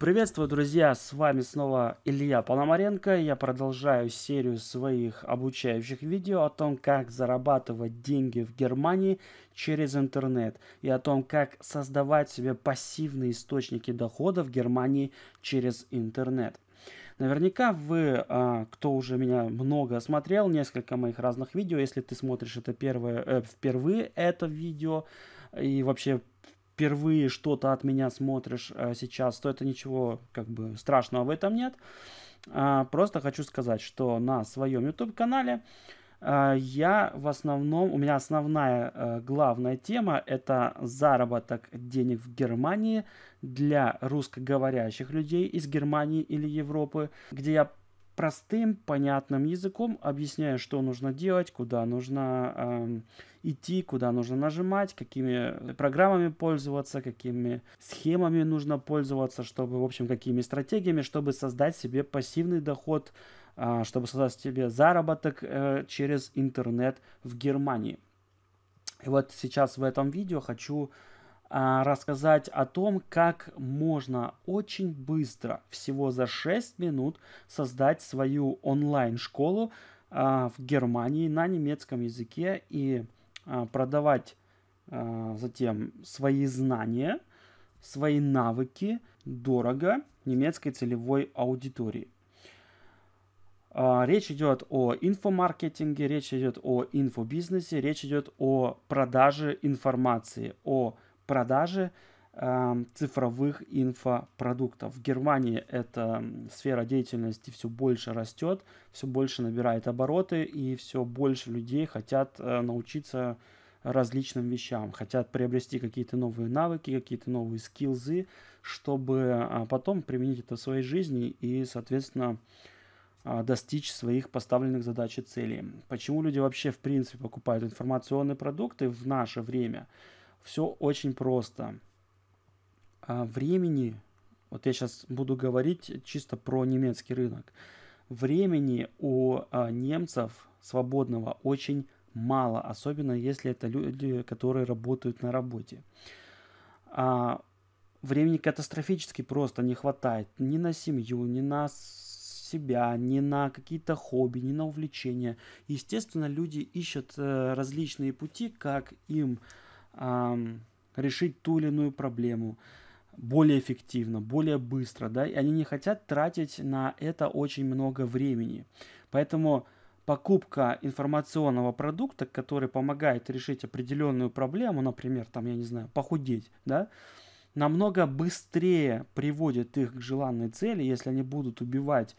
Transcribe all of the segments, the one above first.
Приветствую, друзья! С вами снова Илья Пономаренко. Я продолжаю серию своих обучающих видео о том, как зарабатывать деньги в Германии через интернет и о том, как создавать себе пассивные источники дохода в Германии через интернет. Наверняка вы, а, кто уже меня много смотрел, несколько моих разных видео, если ты смотришь это первое, э, впервые это видео и вообще впервые что-то от меня смотришь э, сейчас, то это ничего как бы страшного в этом нет. Э, просто хочу сказать, что на своем YouTube-канале э, я в основном, у меня основная э, главная тема это заработок денег в Германии для русскоговорящих людей из Германии или Европы, где я простым, понятным языком, объясняя, что нужно делать, куда нужно эм, идти, куда нужно нажимать, какими программами пользоваться, какими схемами нужно пользоваться, чтобы, в общем, какими стратегиями, чтобы создать себе пассивный доход, э, чтобы создать себе заработок э, через интернет в Германии. И вот сейчас в этом видео хочу а, рассказать о том, как можно очень быстро, всего за 6 минут, создать свою онлайн-школу а, в Германии на немецком языке и а, продавать затем свои знания, свои навыки дорого немецкой целевой аудитории. Речь идет о инфомаркетинге, речь идет о инфобизнесе, речь идет о продаже информации, о продажи эм, цифровых инфопродуктов. В Германии эта сфера деятельности все больше растет, все больше набирает обороты, и все больше людей хотят э, научиться различным вещам, хотят приобрести какие-то новые навыки, какие-то новые скиллзы, чтобы а, потом применить это в своей жизни и, соответственно, а, достичь своих поставленных задач и целей. Почему люди вообще, в принципе, покупают информационные продукты в наше время – все очень просто. А времени, вот я сейчас буду говорить чисто про немецкий рынок, времени у а, немцев свободного очень мало, особенно если это люди, которые работают на работе. А, времени катастрофически просто не хватает ни на семью, ни на себя, ни на какие-то хобби, ни на увлечения. Естественно, люди ищут э, различные пути, как им решить ту или иную проблему более эффективно, более быстро, да, и они не хотят тратить на это очень много времени. Поэтому покупка информационного продукта, который помогает решить определенную проблему, например, там, я не знаю, похудеть, да, намного быстрее приводит их к желанной цели, если они будут убивать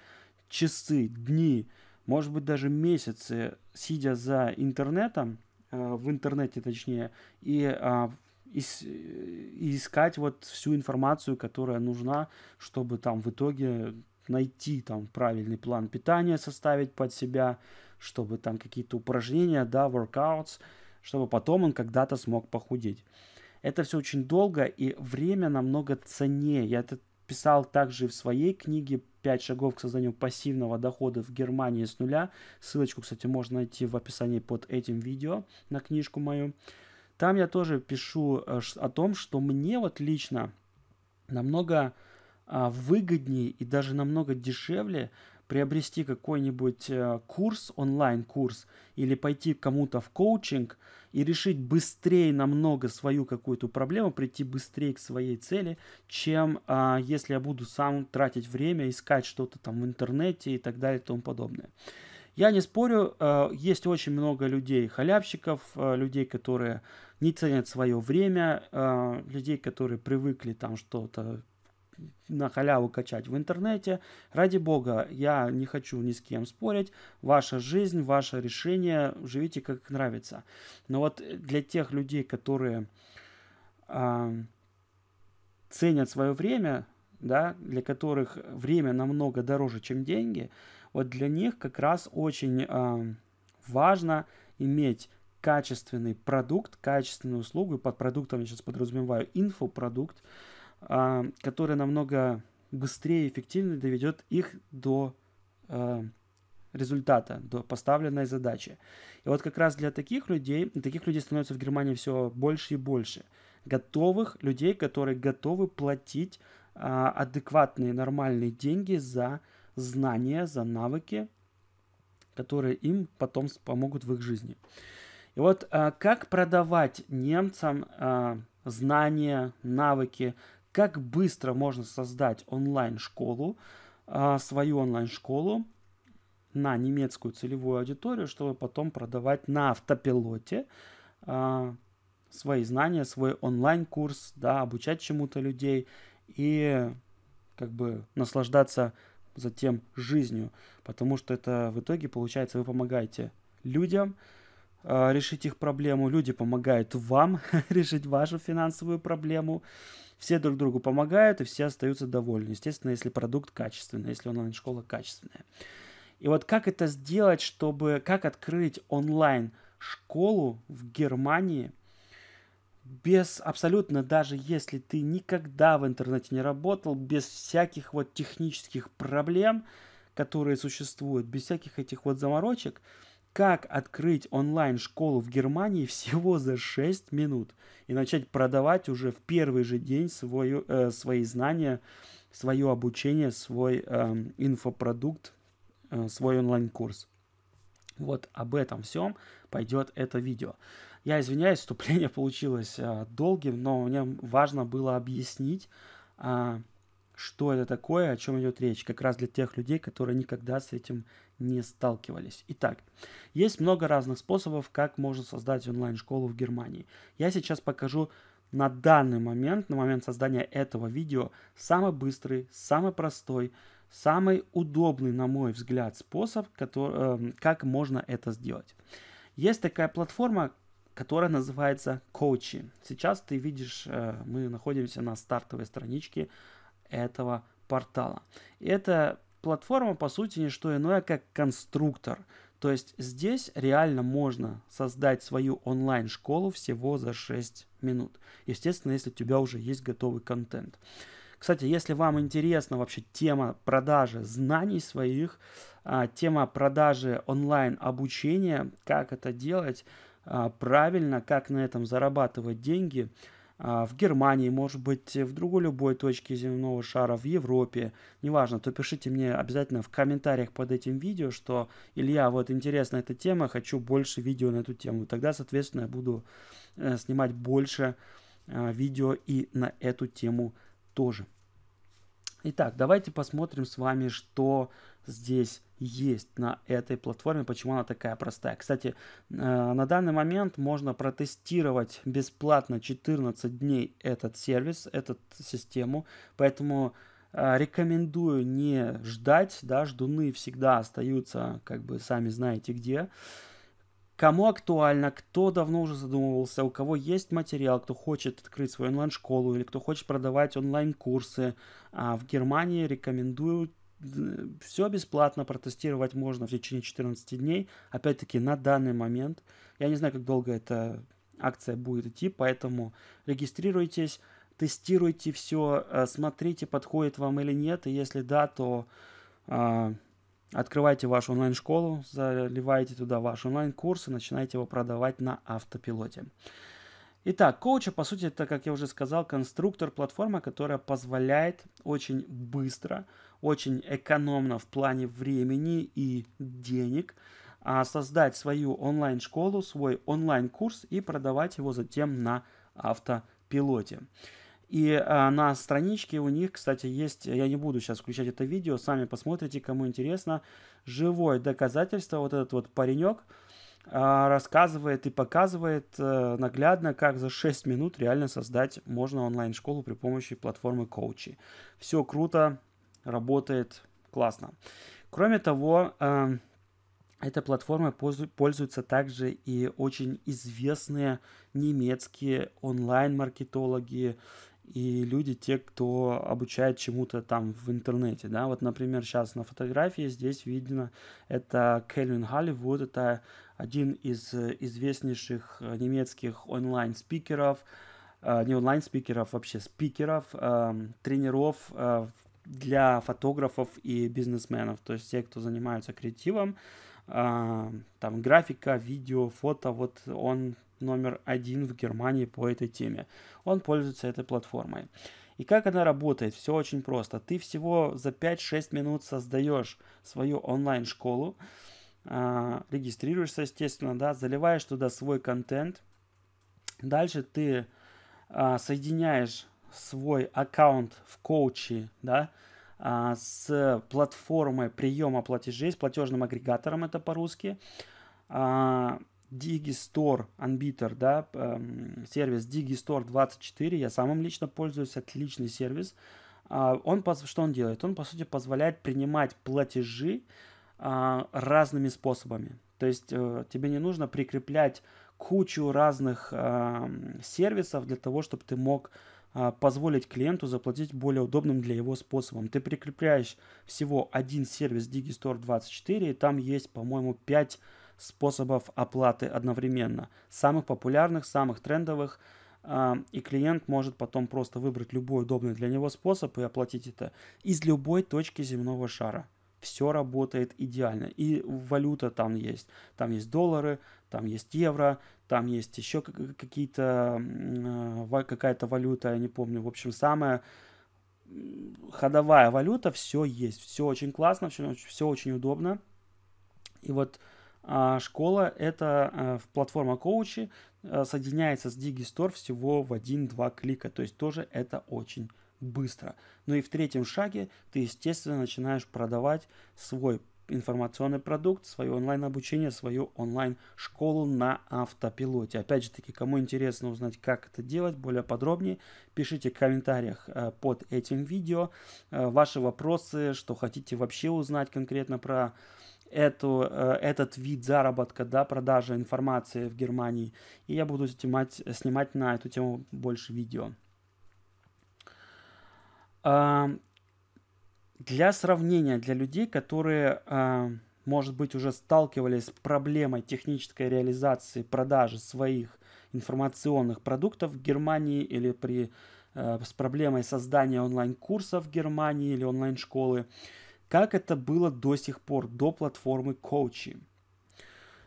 часы, дни, может быть, даже месяцы, сидя за интернетом, Э, в интернете, точнее, и, и, а, и э, искать вот всю информацию, которая нужна, чтобы там в итоге найти там правильный план питания составить под себя, чтобы там какие-то упражнения, да, workouts, чтобы потом он когда-то смог похудеть. Это все очень долго, и время намного ценнее. Я это писал также в своей книге «Пять шагов к созданию пассивного дохода в Германии с нуля». Ссылочку, кстати, можно найти в описании под этим видео на книжку мою. Там я тоже пишу э, о том, что мне вот лично намного а, выгоднее и даже намного дешевле приобрести какой-нибудь э, курс, онлайн-курс, или пойти кому-то в коучинг и решить быстрее намного свою какую-то проблему, прийти быстрее к своей цели, чем а, если я буду сам тратить время, искать что-то там в интернете и так далее и тому подобное. Я не спорю, э, есть очень много людей, халявщиков, э, людей, которые не ценят свое время, людей, которые привыкли там что-то на халяву качать в интернете. Ради бога, я не хочу ни с кем спорить. Ваша жизнь, ваше решение, живите как нравится. Но вот для тех людей, которые э, ценят свое время, да, для которых время намного дороже, чем деньги, вот для них как раз очень э, важно иметь качественный продукт, качественную услугу, и под продуктом я сейчас подразумеваю инфопродукт, продукт а, которая намного быстрее и эффективнее доведет их до а, результата, до поставленной задачи. И вот как раз для таких людей, таких людей становится в Германии все больше и больше. Готовых людей, которые готовы платить а, адекватные, нормальные деньги за знания, за навыки, которые им потом помогут в их жизни. И вот как продавать немцам знания, навыки, как быстро можно создать онлайн-школу, а, свою онлайн-школу на немецкую целевую аудиторию, чтобы потом продавать на автопилоте а, свои знания, свой онлайн-курс, да, обучать чему-то людей и как бы наслаждаться затем жизнью, потому что это в итоге получается вы помогаете людям, а, решить их проблему, люди помогают вам решить вашу финансовую проблему. Все друг другу помогают, и все остаются довольны. Естественно, если продукт качественный, если онлайн-школа качественная. И вот как это сделать, чтобы... Как открыть онлайн-школу в Германии без абсолютно, даже если ты никогда в интернете не работал, без всяких вот технических проблем, которые существуют, без всяких этих вот заморочек – как открыть онлайн-школу в Германии всего за 6 минут и начать продавать уже в первый же день свою, э, свои знания, свое обучение, свой э, инфопродукт, э, свой онлайн-курс. Вот об этом всем пойдет это видео. Я извиняюсь, вступление получилось э, долгим, но мне важно было объяснить, э, что это такое, о чем идет речь, как раз для тех людей, которые никогда с этим не сталкивались. Итак, есть много разных способов, как можно создать онлайн-школу в Германии. Я сейчас покажу на данный момент, на момент создания этого видео, самый быстрый, самый простой, самый удобный, на мой взгляд, способ, который, э, эм, как можно это сделать. Есть такая платформа, которая называется Коучи. Сейчас ты видишь, э, мы находимся на стартовой страничке этого портала. это Платформа, по сути, не что иное, как конструктор. То есть здесь реально можно создать свою онлайн-школу всего за 6 минут. Естественно, если у тебя уже есть готовый контент. Кстати, если вам интересна вообще тема продажи знаний своих, а, тема продажи онлайн-обучения, как это делать а, правильно, как на этом зарабатывать деньги – а, в Германии, может быть, в другой любой точке земного шара, в Европе, неважно, то пишите мне обязательно в комментариях под этим видео, что Илья, вот интересна эта тема, хочу больше видео на эту тему. Тогда, соответственно, я буду э, снимать больше а, видео и на эту тему тоже. Итак, давайте посмотрим с вами, что здесь есть на этой платформе, почему она такая простая. Кстати, э, на данный момент можно протестировать бесплатно 14 дней этот сервис, эту систему, поэтому э, рекомендую не ждать, да, ждуны всегда остаются, как бы сами знаете где. Кому актуально, кто давно уже задумывался, у кого есть материал, кто хочет открыть свою онлайн-школу или кто хочет продавать онлайн-курсы, а в Германии рекомендую все бесплатно, протестировать можно в течение 14 дней. Опять-таки, на данный момент, я не знаю, как долго эта акция будет идти, поэтому регистрируйтесь, тестируйте все, э, смотрите, подходит вам или нет, и если да, то э, открывайте вашу онлайн-школу, заливайте туда ваш онлайн-курс и начинайте его продавать на автопилоте. Итак, коуча, по сути, это, как я уже сказал, конструктор платформа, которая позволяет очень быстро, очень экономно в плане времени и денег а, создать свою онлайн-школу, свой онлайн-курс и продавать его затем на автопилоте. И а, на страничке у них, кстати, есть, я не буду сейчас включать это видео, сами посмотрите, кому интересно, живое доказательство, вот этот вот паренек, а, рассказывает и показывает э, наглядно, как за 6 минут реально создать можно онлайн-школу при помощи платформы Коучи. Все круто, работает классно. Кроме того, э, эта платформа пользуется также и очень известные немецкие онлайн-маркетологи, и люди, те, кто обучает чему-то там в интернете, да, вот, например, сейчас на фотографии здесь видно, это Кельвин Холливуд, это один из э, известнейших э, немецких онлайн-спикеров, э, не онлайн-спикеров, вообще спикеров, эм, тренеров для фотографов и бизнесменов, то есть те, кто занимаются креативом, там графика, видео, фото, вот он номер один в Германии по этой теме. Он пользуется этой платформой. И как она работает? Все очень просто. Ты всего за 5-6 минут создаешь свою онлайн-школу, а, регистрируешься, естественно, да, заливаешь туда свой контент. Дальше ты а, соединяешь свой аккаунт в коучи, да, а, с платформой приема платежей, с платежным агрегатором, это по-русски. Digistore Unbeater, да, эм, сервис Digistore 24, я сам им лично пользуюсь, отличный сервис. А, он, что он делает? Он, по сути, позволяет принимать платежи а, разными способами. То есть э, тебе не нужно прикреплять кучу разных а, сервисов для того, чтобы ты мог позволить клиенту заплатить более удобным для его способом. Ты прикрепляешь всего один сервис Digistore 24, и там есть, по-моему, 5 способов оплаты одновременно. Самых популярных, самых трендовых. А, и клиент может потом просто выбрать любой удобный для него способ и оплатить это из любой точки земного шара. Все работает идеально. И валюта там есть. Там есть доллары, там есть евро, там есть еще какие-то, какая-то валюта, я не помню. В общем, самая ходовая валюта, все есть. Все очень классно, все, все очень удобно. И вот а, школа — это э, в платформа коучи э, соединяется с Digistore всего в 1-2 клика, то есть тоже это очень быстро. Ну и в третьем шаге ты, естественно, начинаешь продавать свой информационный продукт, свое онлайн-обучение, свою онлайн-школу на автопилоте. Опять же таки, кому интересно узнать, как это делать более подробнее, пишите в комментариях э, под этим видео ваши вопросы, что хотите вообще узнать конкретно про эту, э, этот вид заработка, да, продажа информации в Германии. И я буду снимать, снимать на эту тему больше видео. Для сравнения, для людей, которые, а, может быть, уже сталкивались с проблемой технической реализации продажи своих информационных продуктов в Германии или при, э, с проблемой создания онлайн-курсов в Германии или онлайн-школы, как это было до сих пор, до платформы Коучи.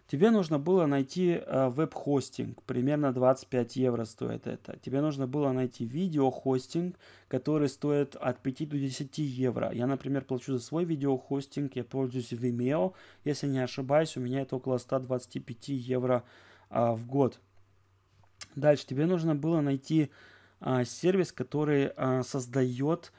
Тебе нужно было найти э, веб-хостинг, примерно 25 евро стоит это. Тебе нужно было найти видеохостинг, который стоит от 5 до 10 евро. Я, например, плачу за свой видеохостинг, я пользуюсь Vimeo. Если не ошибаюсь, у меня это около 125 евро а, в год. Дальше тебе нужно было найти а, сервис, который а, создает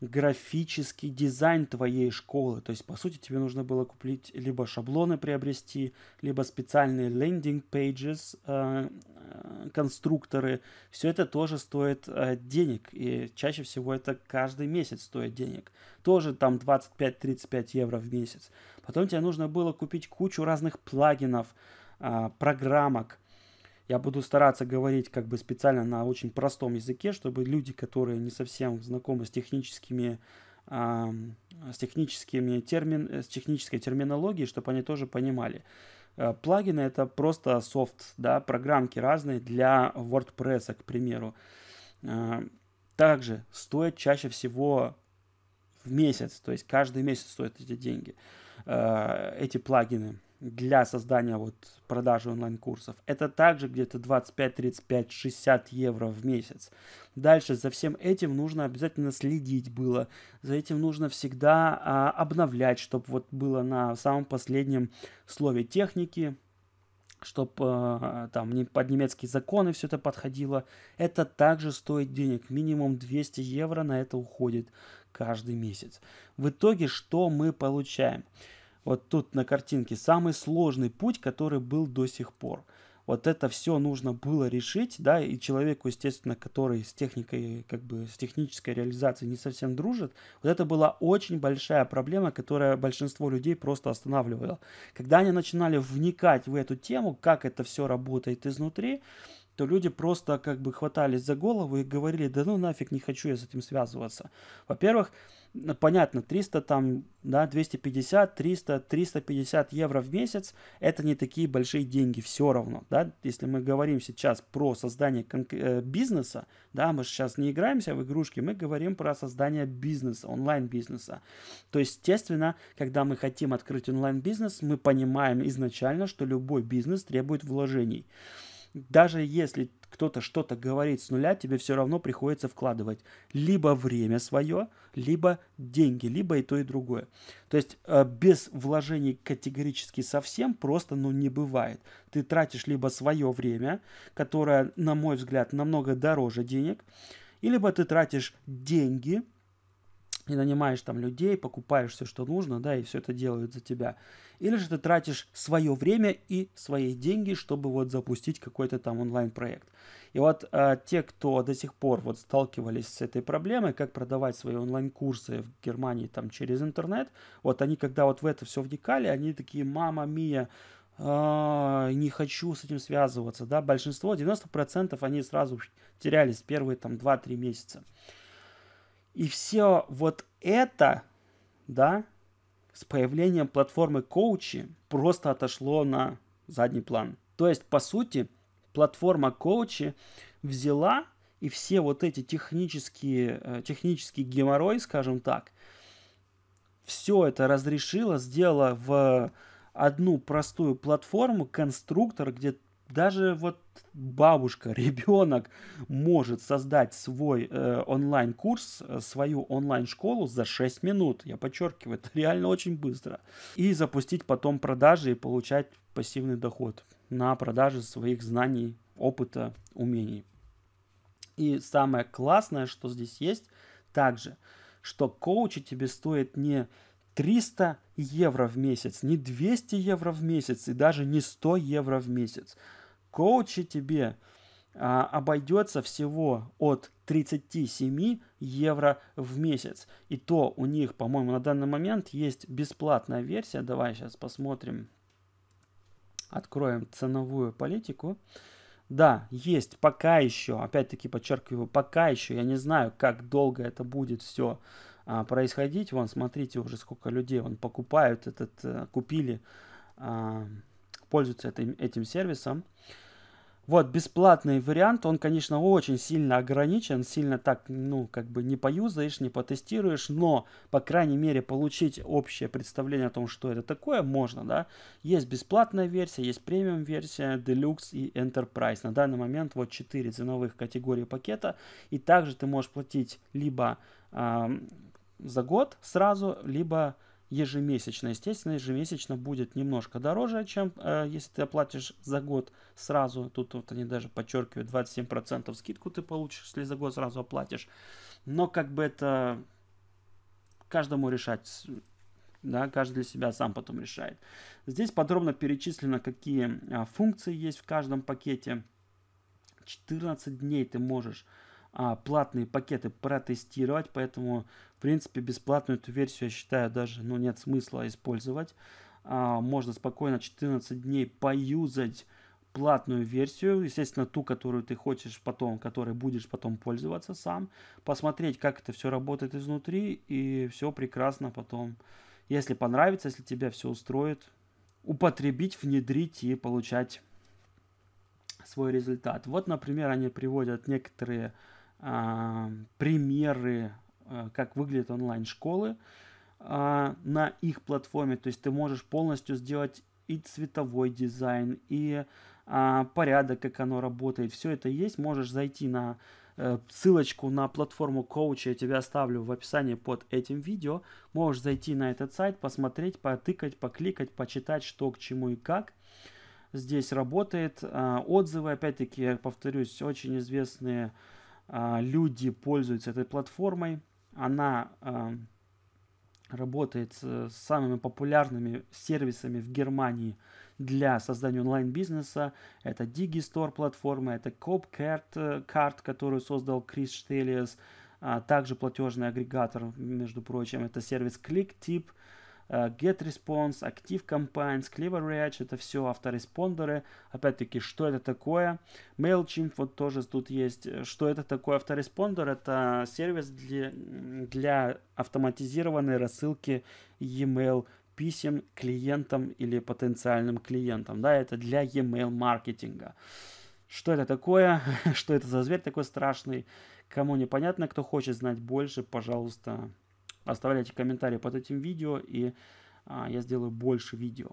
графический дизайн твоей школы. То есть, по сути, тебе нужно было купить либо шаблоны приобрести, либо специальные лендинг pages, э, э, конструкторы. Все это тоже стоит э, денег. И чаще всего это каждый месяц стоит денег. Тоже там 25-35 евро в месяц. Потом тебе нужно было купить кучу разных плагинов, программок, я буду стараться говорить как бы специально на очень простом языке, чтобы люди, которые не совсем знакомы с техническими с техническими термин, с технической терминологией, чтобы они тоже понимали. Э, плагины это просто софт, да, программки разные для WordPress, к примеру. Э, также стоит чаще всего в месяц, то есть каждый месяц стоят эти деньги, э, эти плагины для создания вот продажи онлайн-курсов. Это также где-то 25, 35, 60 евро в месяц. Дальше за всем этим нужно обязательно следить было. За этим нужно всегда а, обновлять, чтобы вот было на самом последнем слове техники, чтобы а, там не под немецкие законы все это подходило. Это также стоит денег. Минимум 200 евро на это уходит каждый месяц. В итоге что мы получаем? Вот тут на картинке самый сложный путь, который был до сих пор. Вот это все нужно было решить, да, и человеку, естественно, который с техникой, как бы с технической реализацией не совсем дружит, вот это была очень большая проблема, которая большинство людей просто останавливала. Когда они начинали вникать в эту тему, как это все работает изнутри, то люди просто как бы хватались за голову и говорили, да ну нафиг не хочу я с этим связываться. Во-первых, понятно, 300 там, да, 250, 300, 350 евро в месяц, это не такие большие деньги все равно, да, если мы говорим сейчас про создание э, бизнеса, да, мы сейчас не играемся в игрушки, мы говорим про создание бизнеса, онлайн-бизнеса, то есть, естественно, когда мы хотим открыть онлайн-бизнес, мы понимаем изначально, что любой бизнес требует вложений, даже если кто-то что-то говорит с нуля, тебе все равно приходится вкладывать либо время свое, либо деньги, либо и то, и другое. То есть э, без вложений категорически совсем просто ну, не бывает. Ты тратишь либо свое время, которое, на мой взгляд, намного дороже денег, либо ты тратишь деньги – и нанимаешь там людей, покупаешь все, что нужно, да, и все это делают за тебя. Или же ты тратишь свое время и свои деньги, чтобы вот запустить какой-то там онлайн-проект. И вот э, те, кто до сих пор вот сталкивались с этой проблемой, как продавать свои онлайн-курсы в Германии там через интернет, вот они когда вот в это все вникали, они такие, мама мия, э, не хочу с этим связываться, да, большинство, 90% они сразу терялись первые там 2-3 месяца. И все вот это, да, с появлением платформы коучи просто отошло на задний план. То есть, по сути, платформа коучи взяла и все вот эти технические, э, технический геморрой, скажем так, все это разрешила, сделала в одну простую платформу, конструктор, где даже вот бабушка, ребенок может создать свой э, онлайн-курс, э, свою онлайн-школу за 6 минут. Я подчеркиваю, это реально очень быстро. И запустить потом продажи и получать пассивный доход на продаже своих знаний, опыта, умений. И самое классное, что здесь есть, также, что коучи тебе стоит не 300 евро в месяц, не 200 евро в месяц и даже не 100 евро в месяц коуче тебе а, обойдется всего от 37 евро в месяц. И то у них, по-моему, на данный момент есть бесплатная версия. Давай сейчас посмотрим. Откроем ценовую политику. Да, есть пока еще, опять-таки подчеркиваю, пока еще, я не знаю, как долго это будет все а, происходить. Вон, смотрите, уже сколько людей вон, покупают этот, а, купили, а, пользуются этим, этим сервисом. Вот, бесплатный вариант, он, конечно, очень сильно ограничен, сильно так, ну, как бы не поюзаешь, не потестируешь, но, по крайней мере, получить общее представление о том, что это такое, можно, да. Есть бесплатная версия, есть премиум-версия, Deluxe и Enterprise. На данный момент вот 4 ценовых категории пакета, и также ты можешь платить либо э, за год сразу, либо ежемесячно. Естественно, ежемесячно будет немножко дороже, чем э, если ты оплатишь за год сразу. Тут вот они даже подчеркивают, 27% скидку ты получишь, если за год сразу оплатишь. Но как бы это каждому решать. Да, каждый для себя сам потом решает. Здесь подробно перечислено, какие а, функции есть в каждом пакете. 14 дней ты можешь а, платные пакеты протестировать, поэтому принципе, бесплатную эту версию, я считаю, даже ну, нет смысла использовать. А, можно спокойно 14 дней поюзать платную версию, естественно, ту, которую ты хочешь потом, которой будешь потом пользоваться сам, посмотреть, как это все работает изнутри, и все прекрасно потом, если понравится, если тебя все устроит, употребить, внедрить и получать свой результат. Вот, например, они приводят некоторые э, примеры Э, как выглядят онлайн-школы а, на их платформе. То есть ты можешь полностью сделать и цветовой дизайн, и а, порядок, как оно работает. Все это есть. Можешь зайти на э, ссылочку на платформу коуча я тебе оставлю в описании под этим видео. Можешь зайти на этот сайт, посмотреть, потыкать, покликать, почитать, что к чему и как здесь работает. А, отзывы, опять-таки, я повторюсь, очень известные люди пользуются этой платформой она эм, работает с самыми популярными сервисами в Германии для создания онлайн-бизнеса. Это Digistore платформа, это Copcard, э, карт, которую создал Крис Штелиес, а также платежный агрегатор, между прочим, это сервис ClickTip, Э, GetResponse, ActiveCombines, CleverEdge, это все автореспондеры. Опять-таки, что это такое? MailChimp вот тоже тут есть. Что это такое автореспондер? Это сервис для, для автоматизированной рассылки e-mail писем клиентам или потенциальным клиентам. Да, это для e-mail маркетинга. Что это такое? Что это за зверь такой страшный? Кому непонятно, кто хочет знать больше, пожалуйста, Оставляйте комментарии под этим видео, и а, я сделаю больше видео.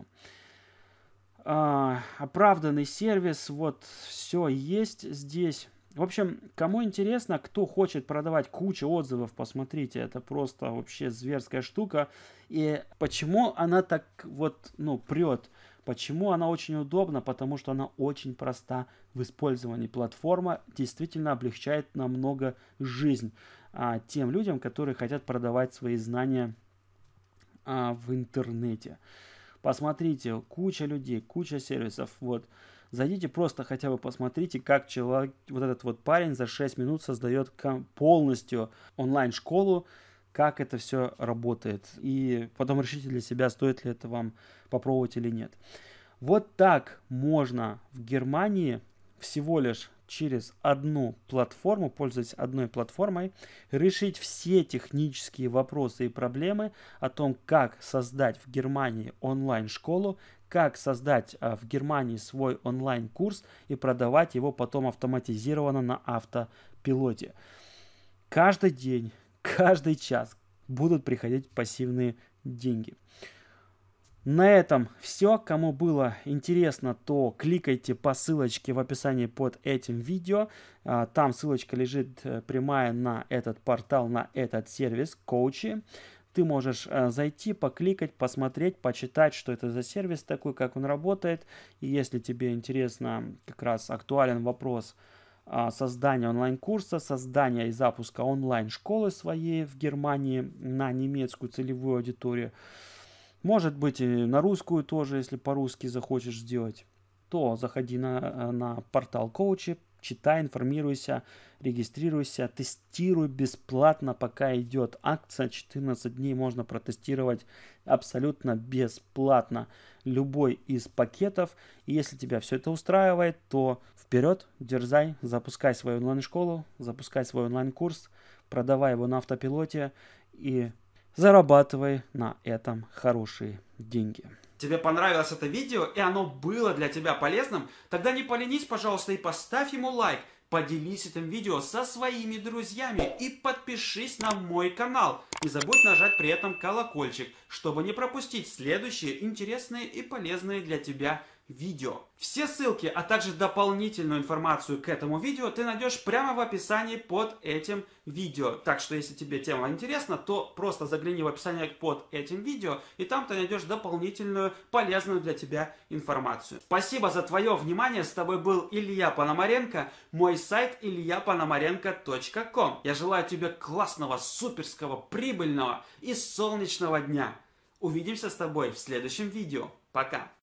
А, оправданный сервис, вот все есть здесь. В общем, кому интересно, кто хочет продавать кучу отзывов, посмотрите, это просто вообще зверская штука. И почему она так вот, ну, прет? Почему она очень удобна? Потому что она очень проста в использовании. Платформа действительно облегчает намного жизнь а, тем людям, которые хотят продавать свои знания а, в интернете. Посмотрите, куча людей, куча сервисов. Вот. Зайдите просто хотя бы посмотрите, как человек, вот этот вот парень за 6 минут создает полностью онлайн-школу, как это все работает. И потом решите для себя, стоит ли это вам попробовать или нет. Вот так можно в Германии всего лишь через одну платформу, пользуясь одной платформой, решить все технические вопросы и проблемы о том, как создать в Германии онлайн-школу, как создать а, в Германии свой онлайн-курс и продавать его потом автоматизированно на автопилоте. Каждый день каждый час будут приходить пассивные деньги. На этом все. Кому было интересно, то кликайте по ссылочке в описании под этим видео. А, там ссылочка лежит э, прямая на этот портал, на этот сервис коучи. Ты можешь э, зайти, покликать, посмотреть, почитать, что это за сервис такой, как он работает. И если тебе интересно как раз актуален вопрос, а, создания онлайн-курса, создания и запуска онлайн-школы своей в Германии на немецкую целевую аудиторию. Может быть и на русскую тоже, если по-русски захочешь сделать, то заходи на, э, на портал коучи читай, информируйся, регистрируйся, тестируй бесплатно, пока идет акция. 14 дней можно протестировать абсолютно бесплатно любой из пакетов. И если тебя все это устраивает, то вперед, дерзай, запускай свою онлайн-школу, запускай свой онлайн-курс, продавай его на автопилоте и зарабатывай на этом хорошие деньги тебе понравилось это видео и оно было для тебя полезным, тогда не поленись, пожалуйста, и поставь ему лайк, поделись этим видео со своими друзьями и подпишись на мой канал. Не забудь нажать при этом колокольчик, чтобы не пропустить следующие интересные и полезные для тебя видео видео. Все ссылки, а также дополнительную информацию к этому видео ты найдешь прямо в описании под этим видео. Так что, если тебе тема интересна, то просто загляни в описание под этим видео, и там ты найдешь дополнительную полезную для тебя информацию. Спасибо за твое внимание. С тобой был Илья Пономаренко. Мой сайт ильяпономаренко.ком. Я желаю тебе классного, суперского, прибыльного и солнечного дня. Увидимся с тобой в следующем видео. Пока!